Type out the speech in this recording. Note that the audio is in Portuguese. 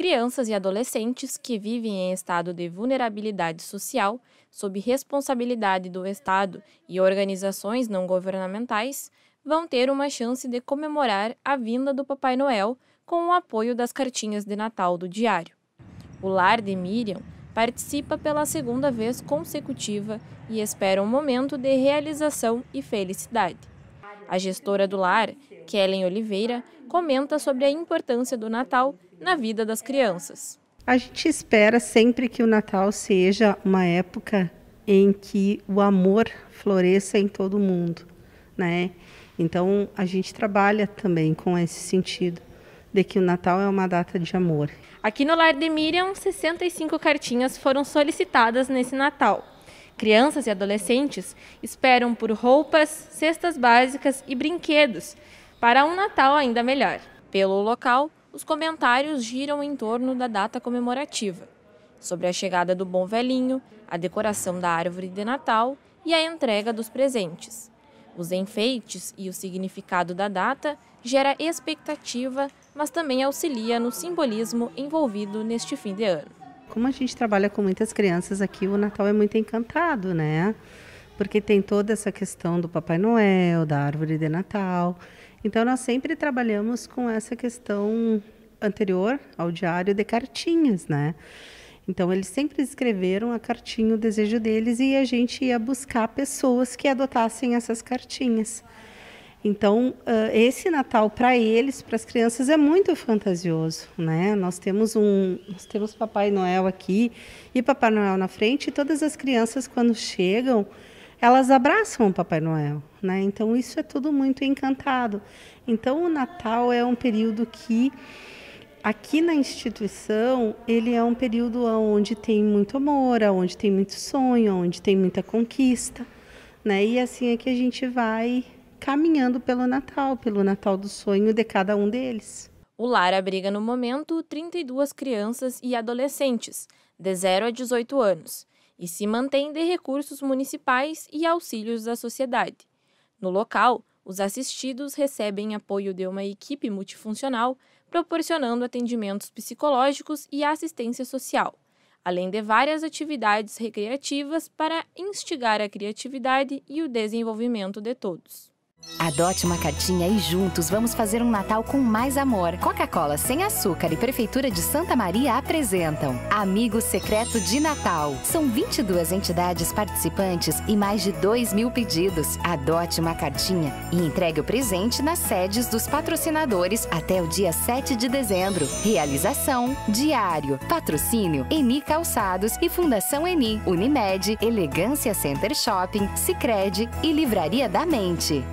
crianças e adolescentes que vivem em estado de vulnerabilidade social, sob responsabilidade do Estado e organizações não governamentais, vão ter uma chance de comemorar a vinda do Papai Noel com o apoio das cartinhas de Natal do Diário. O lar de Miriam participa pela segunda vez consecutiva e espera um momento de realização e felicidade. A gestora do lar, Kellen Oliveira, comenta sobre a importância do Natal na vida das crianças. A gente espera sempre que o Natal seja uma época em que o amor floresça em todo o mundo, né? Então a gente trabalha também com esse sentido de que o Natal é uma data de amor. Aqui no Lar de Miriam, 65 cartinhas foram solicitadas nesse Natal. Crianças e adolescentes esperam por roupas, cestas básicas e brinquedos para um Natal ainda melhor. Pelo local, os comentários giram em torno da data comemorativa, sobre a chegada do Bom Velhinho, a decoração da árvore de Natal e a entrega dos presentes. Os enfeites e o significado da data gera expectativa, mas também auxilia no simbolismo envolvido neste fim de ano. Como a gente trabalha com muitas crianças aqui, o Natal é muito encantado, né? Porque tem toda essa questão do Papai Noel, da árvore de Natal. Então, nós sempre trabalhamos com essa questão anterior ao diário de cartinhas, né? Então, eles sempre escreveram a cartinha, o desejo deles, e a gente ia buscar pessoas que adotassem essas cartinhas. Então, esse Natal para eles, para as crianças, é muito fantasioso, né? Nós temos um, nós temos Papai Noel aqui e Papai Noel na frente, e todas as crianças quando chegam, elas abraçam o Papai Noel, né? Então isso é tudo muito encantado. Então o Natal é um período que aqui na instituição ele é um período onde tem muito amor, onde tem muito sonho, onde tem muita conquista, né? E assim é que a gente vai caminhando pelo Natal, pelo Natal do sonho de cada um deles. O lar abriga no momento 32 crianças e adolescentes, de 0 a 18 anos e se mantém de recursos municipais e auxílios da sociedade. No local, os assistidos recebem apoio de uma equipe multifuncional, proporcionando atendimentos psicológicos e assistência social, além de várias atividades recreativas para instigar a criatividade e o desenvolvimento de todos. Adote uma cartinha e juntos vamos fazer um Natal com mais amor. Coca-Cola sem açúcar e Prefeitura de Santa Maria apresentam Amigo Secreto de Natal. São 22 entidades participantes e mais de 2 mil pedidos. Adote uma cartinha e entregue o presente nas sedes dos patrocinadores até o dia 7 de dezembro. Realização, Diário, Patrocínio, Eni Calçados e Fundação Eni, Unimed, Elegância Center Shopping, Sicredi e Livraria da Mente.